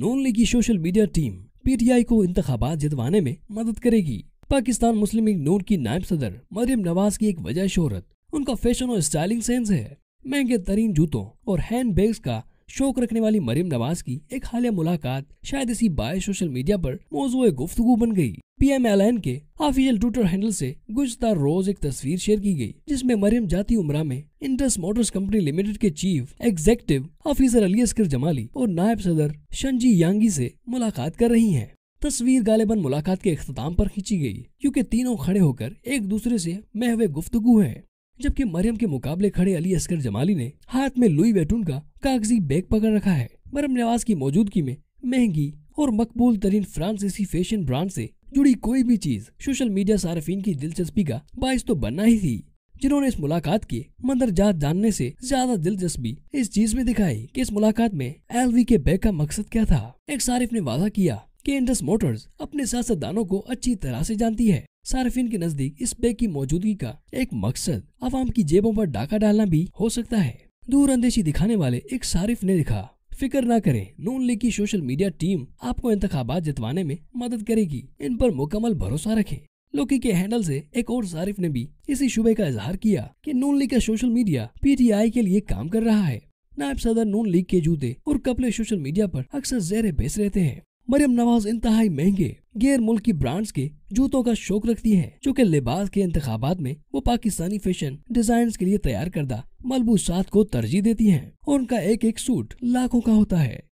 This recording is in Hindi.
नून लीग की सोशल मीडिया टीम पीटीआई को इंतबात जितवाने में मदद करेगी पाकिस्तान मुस्लिम लीग नून की नायब सदर मरियम नवाज की एक वजह शोहरत उनका फैशन और स्टाइलिंग सेंस है महंगे तरीन जूतों और हैंड बैग का शौक रखने वाली मरियम नवाज की एक हालिया मुलाकात शायद इसी बाय सोशल मीडिया पर मौजूद गुफ्तगु बन गई पीएम के ऑफिशियल ट्विटर हैंडल से गुजदार रोज एक तस्वीर शेयर की गई जिसमें मरियम जाती उमरा में इंडस मोटर्स कंपनी लिमिटेड के chief executive officer Ali Askar Jamali और नायब सदर शंजी यांगी से मुलाकात कर रही हैं। तस्वीर गालिबन मुलाकात के अख्ताम पर खींची गई क्योंकि तीनों खड़े होकर एक दूसरे से महवे गुफ्तगु है जबकि मरियम के मुकाबले खड़े अली असगर जमाली ने हाथ में लुई वेटून का कागजी बैग पकड़ रखा है मरम नवाज की मौजूदगी में महंगी और मकबूल तरीन फ्रांसीसी फैशन ब्रांड से जुड़ी कोई भी चीज सोशल मीडिया सार्फिन की दिलचस्पी का बायस तो बनना ही थी जिन्होंने इस मुलाकात के मंदरजात जानने से ज्यादा दिलचस्पी इस चीज में दिखाई कि इस मुलाकात में एलवी के बैग का मकसद क्या था एक सारिफ ने वादा किया कि इंडस मोटर्स अपने सियासतदानों को अच्छी तरह से जानती है सार्फिन के नजदीक इस बैग की मौजूदगी का एक मकसद आवाम की जेबों पर डाका डालना भी हो सकता है दूर अंदेशी दिखाने वाले एक सारिफ ने लिखा फिक्र ना करें नून लीग की सोशल मीडिया टीम आपको इंतबात जितवाने में मदद करेगी इन पर मुकम्मल भरोसा रखें लोकी के हैंडल से एक और सारिफ ने भी इसी शुबे का इजहार किया कि नून लीग का सोशल मीडिया पीटीआई के लिए काम कर रहा है नायब सदर नून लीग के जूते और कपड़े सोशल मीडिया पर अक्सर जहरे बेस रहते हैं मरियम नवाज इंतहाई महंगे गैर मुल्की ब्रांड्स के जूतों का शौक रखती है जो की लिबास के इंतबात में वो पाकिस्तानी फैशन डिजाइन के लिए तैयार करदा मलबूसात को तरजीह देती हैं और उनका एक एक सूट लाखों का होता है